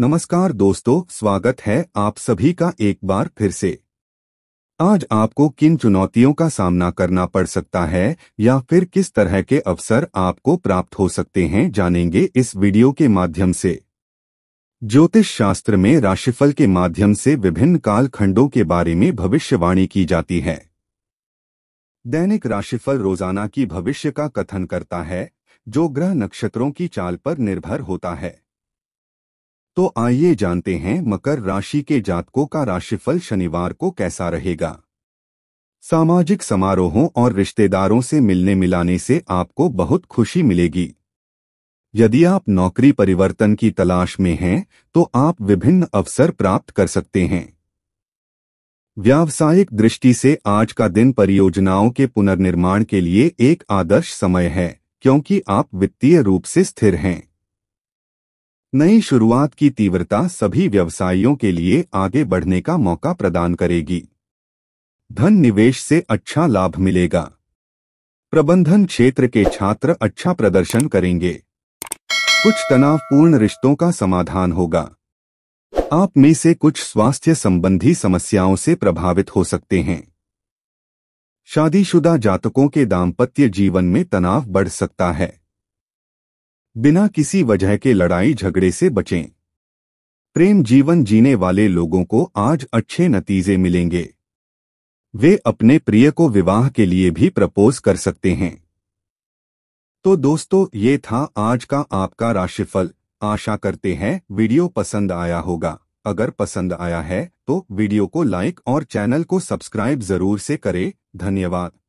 नमस्कार दोस्तों स्वागत है आप सभी का एक बार फिर से आज आपको किन चुनौतियों का सामना करना पड़ सकता है या फिर किस तरह के अवसर आपको प्राप्त हो सकते हैं जानेंगे इस वीडियो के माध्यम से ज्योतिष शास्त्र में राशिफल के माध्यम से विभिन्न कालखंडों के बारे में भविष्यवाणी की जाती है दैनिक राशिफल रोजाना की भविष्य का कथन करता है जो ग्रह नक्षत्रों की चाल पर निर्भर होता है तो आइए जानते हैं मकर राशि के जातकों का राशिफल शनिवार को कैसा रहेगा सामाजिक समारोहों और रिश्तेदारों से मिलने मिलाने से आपको बहुत खुशी मिलेगी यदि आप नौकरी परिवर्तन की तलाश में हैं तो आप विभिन्न अवसर प्राप्त कर सकते हैं व्यावसायिक दृष्टि से आज का दिन परियोजनाओं के पुनर्निर्माण के लिए एक आदर्श समय है क्योंकि आप वित्तीय रूप से स्थिर हैं नई शुरुआत की तीव्रता सभी व्यवसायियों के लिए आगे बढ़ने का मौका प्रदान करेगी धन निवेश से अच्छा लाभ मिलेगा प्रबंधन क्षेत्र के छात्र अच्छा प्रदर्शन करेंगे कुछ तनावपूर्ण रिश्तों का समाधान होगा आप में से कुछ स्वास्थ्य संबंधी समस्याओं से प्रभावित हो सकते हैं शादीशुदा जातकों के दाम्पत्य जीवन में तनाव बढ़ सकता है बिना किसी वजह के लड़ाई झगड़े से बचें प्रेम जीवन जीने वाले लोगों को आज अच्छे नतीजे मिलेंगे वे अपने प्रिय को विवाह के लिए भी प्रपोज कर सकते हैं तो दोस्तों ये था आज का आपका राशिफल आशा करते हैं वीडियो पसंद आया होगा अगर पसंद आया है तो वीडियो को लाइक और चैनल को सब्सक्राइब जरूर से करें धन्यवाद